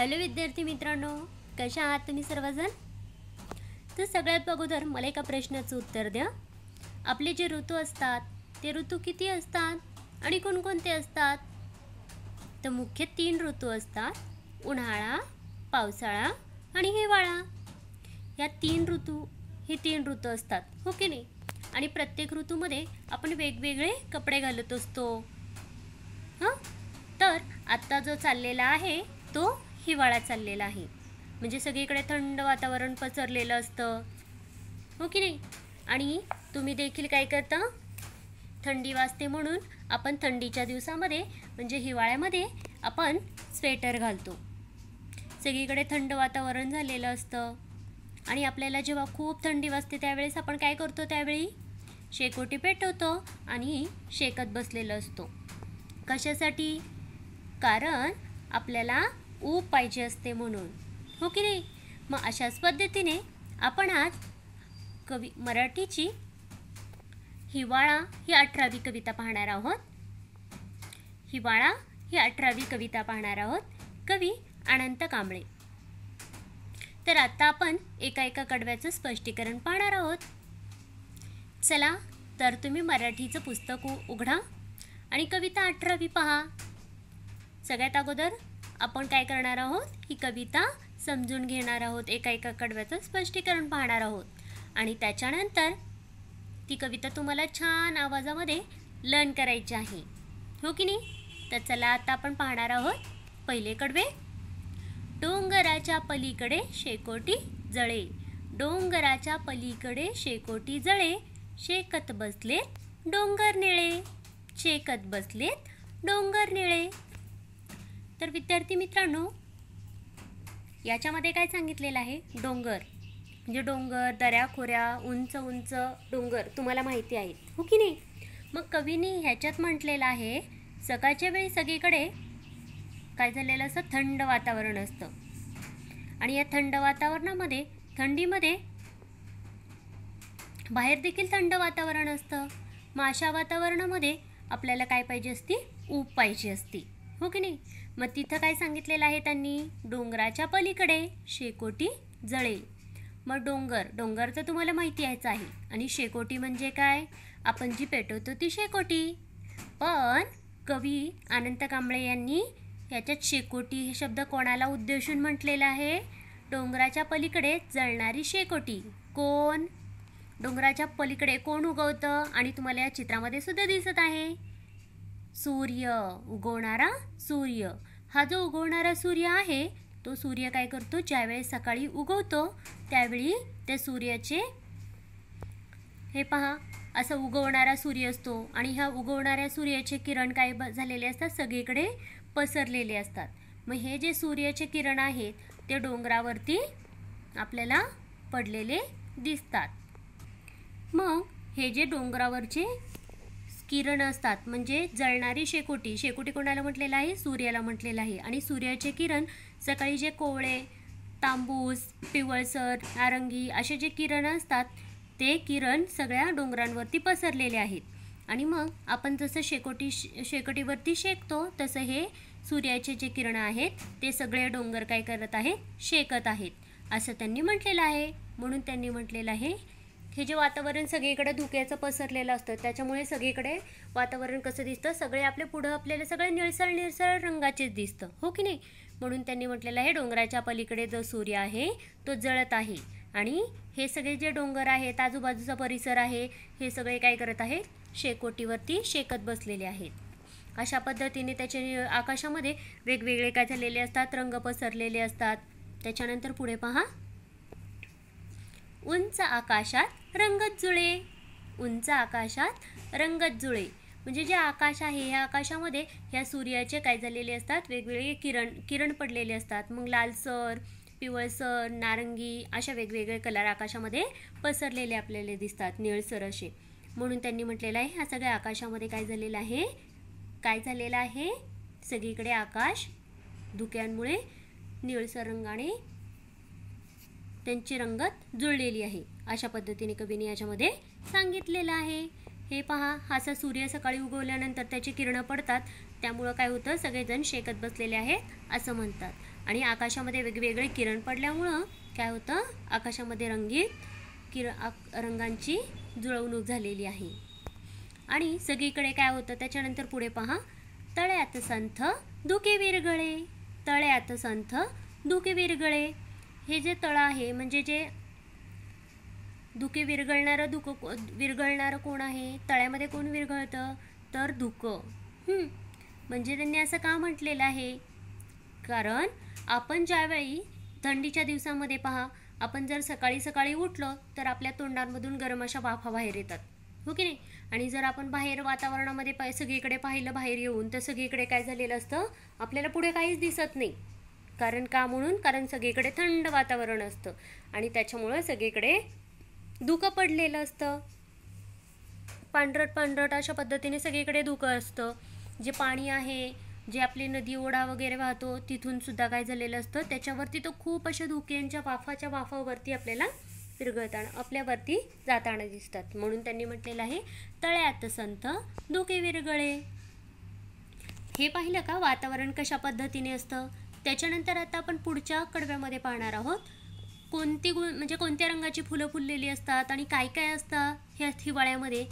hello विद्यार्थी मित्रांनो कशा आहात तुम्ही सर्वजण तर सगळ्यात अगोदर मला एका प्रश्नाचं उत्तर द्या आपले जे ऋतू असतात ते ऋतू किती असतात आणि कोणकोणते असतात तर मुख्य तीन ऋतू असतात उन्हाळा पावसाळा आणि हिवाळा या तीन ऋतू हे तीन ऋतू असतात हो की नाही आणि प्रत्येक ऋतूमध्ये आपण वेगवेगळे कपडे घालत असतो हां तर आत्ता जो चाललेला आहे तो हिवाळा चाललेला आहे म्हणजे सगळीकडे थंड वातावरण पसरलेलं असतं हो की नाही आणि तुम्ही देखील काय करता थंडी वाजते म्हणून आपण थंडीच्या दिवसामध्ये म्हणजे हिवाळ्यामध्ये आपण स्वेटर घालतो सगळीकडे थंड वातावरण झालेलं असतं आणि आपल्याला जेव्हा खूप थंडी वाजते त्यावेळेस आपण काय करतो त्यावेळी शेकोटी पेटवतो आणि शेकत बसलेलं असतो कशासाठी कारण आपल्याला ऊब पाहिजे असते म्हणून हो की नाही मग अशाच पद्धतीने आपण आज कवी मराठीची हिवाळा ही अठरावी कविता पाहणार आहोत हिवाळा ही अठरावी कविता पाहणार आहोत कवी अनंत कांबळे तर आता आपण एका एका कडव्याचं स्पष्टीकरण पाहणार आहोत चला तर तुम्ही मराठीचं पुस्तक उघडा आणि कविता अठरावी पहा सगळ्यात अगोदर आपण काय करणार आहोत ही कविता समजून घेणार आहोत एका एका कडव्याचं स्पष्टीकरण पाहणार आहोत आणि त्याच्यानंतर ती कविता तुम्हाला छान आवाजामध्ये लर्न करायची आहे हो की नाही तर चला आता आपण पाहणार आहोत पहिले कडवे डोंगराच्या पलीकडे शेकोटी जळे डोंगराच्या पलीकडे शेकोटी जळे शेकत बसलेत डोंगर निळे शेकत बसलेत डोंगर निळे तर विद्यार्थी मित्रांनो याच्यामध्ये काय सांगितलेलं आहे डोंगर म्हणजे डोंगर दऱ्या खोऱ्या उंच उंच डोंगर तुम्हाला माहिती आहेत हो की नाही मग कवीने ह्याच्यात म्हटलेलं आहे सकाळच्या वेळी सगळीकडे काय झालेलं असं थंड वातावरण असतं आणि या थंड वातावरणामध्ये थंडीमध्ये बाहेर देखील थंड वातावरण असतं मग अशा वातावरणामध्ये आपल्याला काय पाहिजे असती ऊब पाहिजे असती हो की नाही मग तिथं काय सांगितलेलं आहे त्यांनी डोंगराच्या पलीकडे शेकोटी जळेल मग डोंगर डोंगर तर तुम्हाला माहिती यायचं आहे आणि शेकोटी म्हणजे काय आपण जी पेटवतो ती शेकोटी पण कवी अनंत कांबळे यांनी याच्यात शेकोटी हे शब्द कोणाला उद्देशून म्हटलेला आहे डोंगराच्या पलीकडे जळणारी शेकोटी कोण डोंगराच्या पलीकडे कोण उगवतं आणि तुम्हाला या चित्रामध्ये सुद्धा दिसत आहे सूर्य उगवणारा सूर्य हा जो उगवणारा सूर्य आहे तो सूर्य काय करतो ज्यावेळी सकाळी उगवतो त्यावेळी त्या सूर्याचे हे पहा असा उगवणारा सूर्य असतो आणि ह्या उगवणाऱ्या सूर्याचे किरण काय झालेले असतात सगळीकडे पसरलेले असतात मग हे जे सूर्याचे किरण आहेत ते डोंगरावरती आपल्याला पडलेले दिसतात मग हे जे डोंगरावरचे किरण असतात म्हणजे जळणारी शेकोटी शेकोटी कोणाला म्हटलेलं आहे सूर्याला म्हटलेलं आहे आणि सूर्याचे किरण सकाळी जे कोवळे तांबूस पिवळसर नारंगी असे जे किरण असतात ते किरण सगळ्या डोंगरांवरती पसरलेले आहेत आणि मग आपण जसं शेकोटी शेकोटीवरती शेकतो तसं हे सूर्याचे जे किरण आहेत ते सगळे डोंगर काय करत आहेत शेकत आहेत असं त्यांनी म्हटलेलं आहे म्हणून त्यांनी म्हटलेलं आहे हे जे वातावरण सगळीकडे धुक्याचं पसरलेलं असतं त्याच्यामुळे सगळीकडे वातावरण कसं दिसतं सगळे आपले पुढं आपल्याला सगळे निळसळ निळसळ रंगाचेच दिसतं हो की नाही म्हणून त्यांनी म्हटलेलं आहे डोंगराच्या पलीकडे जो सूर्य आहे तो जळत आहे आणि हे सगळे जे डोंगर आहेत आजूबाजूचा परिसर आहे हे सगळे काय करत आहेत शेकोटीवरती शेकत बसलेले आहेत अशा पद्धतीने त्याचे आकाशामध्ये वेगवेगळे काय झालेले असतात रंग पसरलेले असतात त्याच्यानंतर पुढे पहा उंच आकाशात रंगत जुळे उंच आकाशात रंगत जुळे म्हणजे जे आकाश आहे ह्या आकाशामध्ये ह्या सूर्याचे काय झालेले असतात वेगवेगळे किरण किरण पडलेले असतात मग लालसर पिवळसर नारंगी अशा वेगवेगळे कलर आकाशामध्ये पसरलेले आपल्याला दिसतात निळसर असे म्हणून त्यांनी म्हटलेलं आहे ह्या सगळ्या आकाशामध्ये काय झालेलं आहे काय झालेलं आहे सगळीकडे आकाश धुक्यांमुळे निळसर रंगाने त्यांची रंगत जुळलेली आहे अशा पद्धतीने कवीने याच्यामध्ये सांगितलेलं आहे हे पहा हासा सूर्य सकाळी उगवल्यानंतर त्याची किरणं पडतात त्यामुळं काय होतं सगळेजण शेकत बसलेले आहेत असं म्हणतात आणि आकाशामध्ये वेगवेगळे किरण पडल्यामुळं काय होतं आकाशामध्ये रंगीत किर रंगांची जुळवणूक झालेली आहे आणि सगळीकडे काय होतं त्याच्यानंतर पुढे पहा तळ्यात संथ दुखे विरगळे तळ्यात संथ दुखे विरगळे हे जे तळ आहे म्हणजे जे धुके विरघळणारं धुकं विरघळणारं कोण आहे तळ्यामध्ये कोण विरघळतं तर धुकं म्हणजे त्यांनी असं का म्हटलेलं आहे कारण आपण ज्यावेळी थंडीच्या दिवसामध्ये पहा आपण जर सकाळी सकाळी उठलो तर आपल्या तोंडांमधून गरम अशा वाफा बाहेर येतात हो की नाही आणि जर आपण बाहेर वातावरणामध्ये पाय सगळीकडे पाहिलं बाहेर येऊन तर सगळीकडे काय झालेलं असतं आपल्याला पुढे काहीच दिसत नाही कारण का म्हणून कारण सगळीकडे थंड वातावरण असतं आणि त्याच्यामुळं सगळीकडे धुकं पडलेलं असतं पांढरट पांढरट अशा पद्धतीने सगळीकडे धुकं असतं जे पाणी आहे जे आपली नदी ओढा वगैरे वाहतो तिथून सुद्धा काय झालेलं असतं त्याच्यावरती तो खूप अशा धुक्यांच्या वाफाच्या वाफावरती आपल्याला विरघळताना आपल्यावरती जाताना दिसतात म्हणून त्यांनी म्हटलेलं आहे तळ्यात संत धुके विरगळे हे पाहिलं का वातावरण कशा पद्धतीने असतं त्याच्यानंतर आता आपण पुढच्या कडव्यामध्ये पाहणार आहोत कोणती गु म्हणजे कोणत्या रंगाची फुलं फुललेली असतात आणि काय काय असतं ह्या हिवाळ्यामध्ये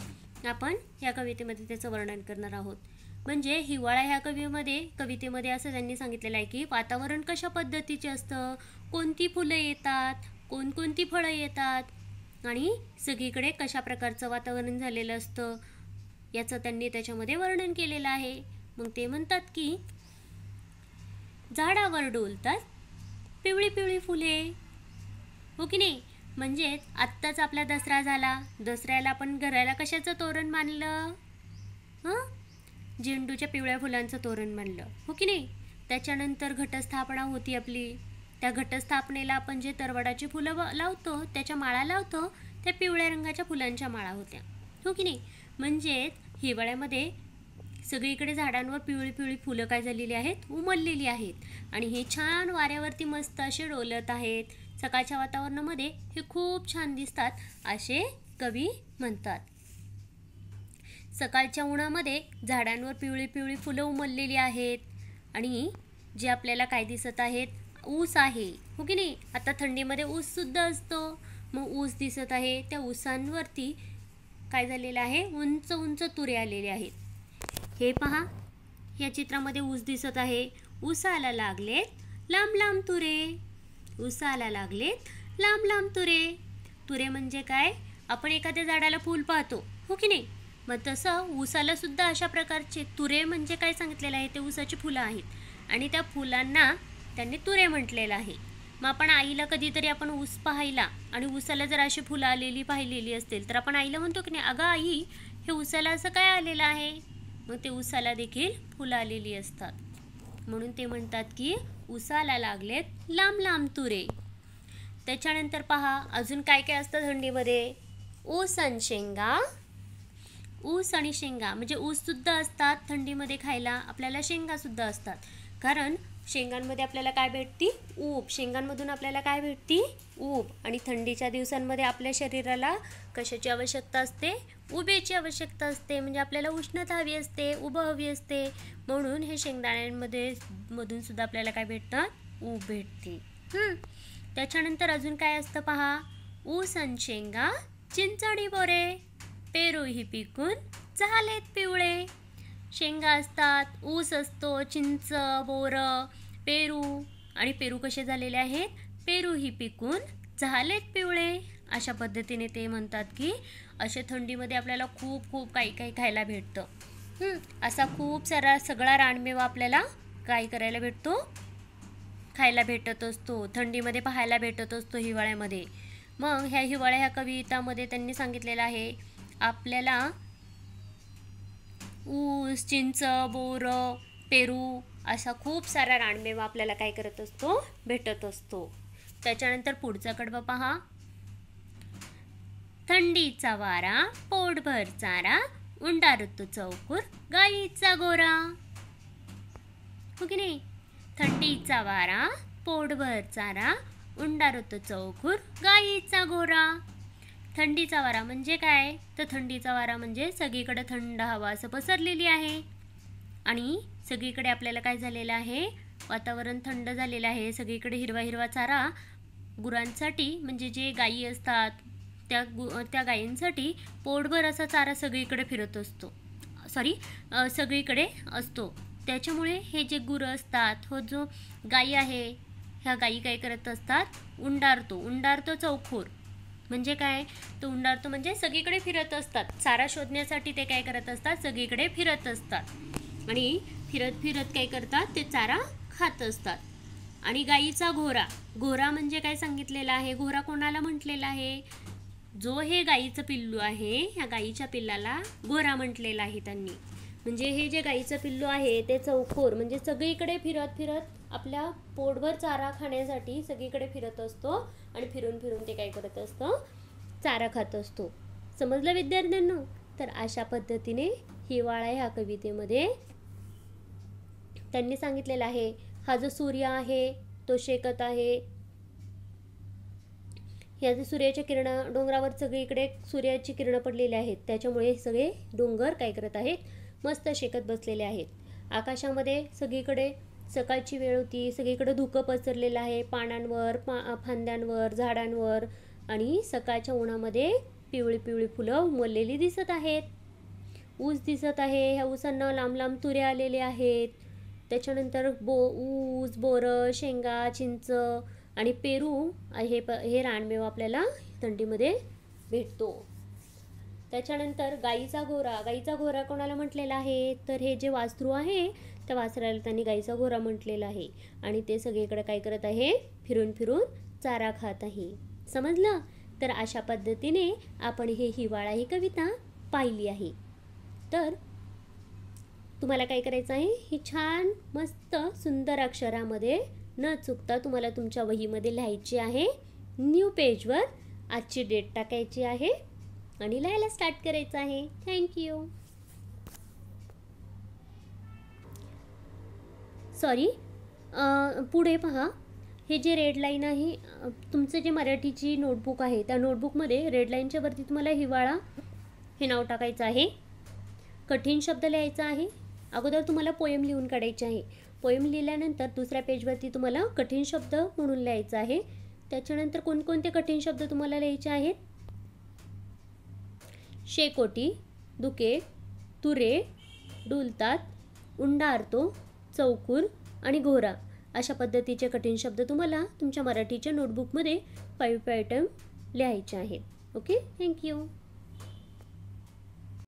आपण या कवितेमध्ये त्याचं वर्णन करणार आहोत म्हणजे हिवाळा ह्या कवीमध्ये कवितेमध्ये असं त्यांनी सांगितलेलं आहे की वातावरण कशा पद्धतीचे असतं कोणती फुलं येतात कोणकोणती फळं येतात आणि सगळीकडे कशा प्रकारचं वातावरण झालेलं असतं याचं त्यांनी त्याच्यामध्ये वर्णन केलेलं आहे मग ते म्हणतात की झाडावर डोलतात पिवळी पिवळी फुले हो की नाही म्हणजेच आत्ताच आपला दसरा झाला दसऱ्याला आपण घराला कशाचं तोरण मानलं हं झेंडूच्या पिवळ्या फुलांचं तोरण मानलं हो की नाही त्याच्यानंतर घटस्थापना होती आपली त्या घटस्थापनेला आपण जे तरवडाची फुलं लावतो त्याच्या माळा लावतो त्या पिवळ्या रंगाच्या फुलांच्या माळा होत्या हो की नाही म्हणजेच हिवाळ्यामध्ये सगळीकडे झाडांवर पिवळी पिवळी फुलं काय झालेली आहेत उमललेली आहेत आणि हे छान वाऱ्यावरती मस्त असे डोलत आहेत सकाळच्या वातावरणामध्ये हे खूप छान दिसतात असे कवी म्हणतात सकाळच्या उन्हामध्ये झाडांवर पिवळी पिवळी फुलं उमललेली आहेत आणि जे आपल्याला काय दिसत आहेत ऊस आहे हो की नाही आता थंडीमध्ये ऊससुद्धा असतो मग ऊस दिसत आहे त्या ऊसांवरती काय झालेलं आहे उंच उंच तुरे आलेले आहेत हे पहा या चित्रामध्ये ऊस दिसत आहे उसाला लागलेत लांब लांब तुरे उसाला लागलेत लांब लांब तुरे तुरे म्हणजे काय आपण एखाद्या झाडाला फूल पाहतो हो की नाही मग तसं ऊसाला सुद्धा अशा प्रकारचे तुरे म्हणजे काय सांगितलेलं आहे ते ऊसाची फुलं आहेत आणि त्या फुलांना त्यांनी तुरे म्हटलेलं आहे मग आपण आईला कधीतरी आपण ऊस पाहायला आणि ऊसाला जर अशी फुलं आलेली पाहिलेली असतील तर आपण आईला म्हणतो की नाही अगं आई हे उसाला असं काय आलेलं आहे मग ते उसाला देखील फुलं आलेली असतात म्हणून ते म्हणतात की उसाला लागलेत लांब लांब तुरे त्याच्यानंतर पहा अजून काय काय असतं थंडीमध्ये ऊस आणि शेंगा ऊस आणि शेंगा म्हणजे ऊससुद्धा असतात थंडीमध्ये खायला आपल्याला शेंगासुद्धा असतात कारण शेंगांमध्ये आपल्याला काय भेटती ऊब शेंगांमधून आपल्याला काय भेटती ऊब आणि थंडीच्या दिवसांमध्ये आपल्या शरीराला कशाची आवश्यकता असते उभेची आवश्यकता असते म्हणजे आपल्याला उष्णता हवी असते उभं हवी असते म्हणून हे शेंगदाण्यांमध्ये मधून सुद्धा आपल्याला काय भेटतं ऊब भेटते त्याच्यानंतर अजून काय असतं पहा ऊस आणि शेंगा चिंचणी बोरे पेरू ही पिकून झालेत पिवळे शेंगा असतात ऊस असतो चिंच बोरं पेरू आणि पेरू कसे झालेले आहेत पेरू ही पिकून झालेत पिवळे अशा पद्धतीने ते म्हणतात की असे थंडीमध्ये आपल्याला खूप खूप काही काही खायला भेटतं असा खूप सारा सगळा रानमेवा आपल्याला काय करायला भेटतो खायला भेटत असतो थंडीमध्ये पाहायला भेटत असतो हिवाळ्यामध्ये मग ह्या हिवाळ्या ह्या कवितामध्ये त्यांनी सांगितलेलं आहे आपल्याला ऊस चिंच बोरं पेरू असा खूप सारा रानमेवा आपल्याला काय करत असतो भेटत असतो त्याच्यानंतर पुढचा कडवा पहा थंडीचा वारा पोटभर चारा उंडा ऋतू चौकूर गाईचा गोरा हो की नाही थंडीचा वारा पोटभर चारा उंडा ऋतू चौकूर गाईचा गोरा थंडीचा वारा म्हणजे काय तर थंडीचा वारा म्हणजे सगळीकडे थंड हवा असं पसरलेली आहे आणि सगळीकडे आपल्याला काय झालेलं आहे वातावरण थंड झालेलं आहे सगळीकडे हिरवा हिरवा चारा गुरांसाठी म्हणजे जे गायी असतात त्या गु त्या गायींसाठी पोटभर असा चारा सगळीकडे फिरत असतो सॉरी सगळीकडे असतो त्याच्यामुळे हे जे गुरं असतात हो जो गायी आहे ह्या गायी काय करत असतात उंडारतो उंडारतो चौखोर म्हणजे काय तो म्हणजे सगळीकडे फिरत असतात चारा शोधण्यासाठी ते काय करत असतात सगळीकडे फिरत असतात आणि फिरत फिरत काय करतात ते चारा खात असतात आणि गाईचा घोरा घोरा म्हणजे काय सांगितलेला आहे घोरा कोणाला म्हटलेला आहे जो हे गाईचं पिल्लू आहे ह्या गाईच्या पिल्लाला घोरा म्हटलेला आहे त्यांनी म्हणजे हे जे गाईचं पिल्लू आहे ते चौखोर म्हणजे सगळीकडे फिरत फिरत आपल्या पोटभर चारा खाण्यासाठी सगळीकडे फिरत असतो आणि फिरून फिरून ते काय करत असतं चारा खात असतो समजलं विद्यार्थ्यांना तर अशा पद्धतीने हिवाळा ह्या कवितेमध्ये त्यांनी सांगितलेला आहे हा जो सूर्य आहे तो शेकत आहे या जे सूर्याच्या किरण डोंगरावर सगळीकडे सूर्याची किरणं पडलेली आहेत त्याच्यामुळे सगळे डोंगर काय करत आहेत मस्त शेकत बसलेले आहेत आकाशामध्ये सगळीकडे सकाळची वेळ होती सगळीकडे धुकं पसरलेलं आहे पानांवर पा फांद्यांवर झाडांवर आणि सकाळच्या उन्हामध्ये पिवळी पिवळी फुलं उमललेली दिसत आहेत ऊस दिसत आहे ह्या ऊसांना लांब लांब तुरे आलेले आहेत त्याच्यानंतर बो ऊस बोरं शेंगा चिंच आणि पेरू हे प हे रानमेव आपल्याला थंडीमध्ये भेटतो त्याच्यानंतर गाईचा घोरा गाईचा घोरा कोणाला म्हटलेला आहे तर हे जे वासरू आहे त्या वासराला त्यांनी गाईचा घोरा म्हटलेला आहे आणि ते सगळीकडे काय करत आहे फिरून फिरून चारा खात आहे समजलं तर अशा पद्धतीने आपण हे हिवाळा ही कविता पाहिली आहे तर तुम्हाला काय करायचं आहे हे छान मस्त सुंदर अक्षरामध्ये न चुकता तुम्हाला तुमच्या वहीमध्ये लिहायची आहे न्यू पेजवर आजची डेट टाकायची आहे आणि लिहायला स्टार्ट करायचं आहे थँक्यू सॉरी पुढे पहा हे जे रेड लाईन आहे तुमचं जे मराठीची नोटबुक आहे त्या नोटबुकमध्ये रेड लाईनच्या वरती तुम्हाला हिवाळा हे नाव टाकायचं आहे कठीण शब्द लिहायचा आहे अगोदर तुम्हाला पोयम लिहून काढायची आहे पोयम लिहिल्यानंतर दुसऱ्या पेजवरती तुम्हाला कठीण शब्द म्हणून लिहायचा आहे त्याच्यानंतर कोणकोणते कठीण शब्द तुम्हाला लिहायचे आहेत शेकोटी दुके तुरे डुलतात उंडारतो चौकूर आणि घोरा अशा पद्धतीचे कठीण शब्द तुम्हाला तुमच्या मराठीच्या नोटबुकमध्ये पायू पॅटर्न लिहायचे आहेत ओके थँक्यू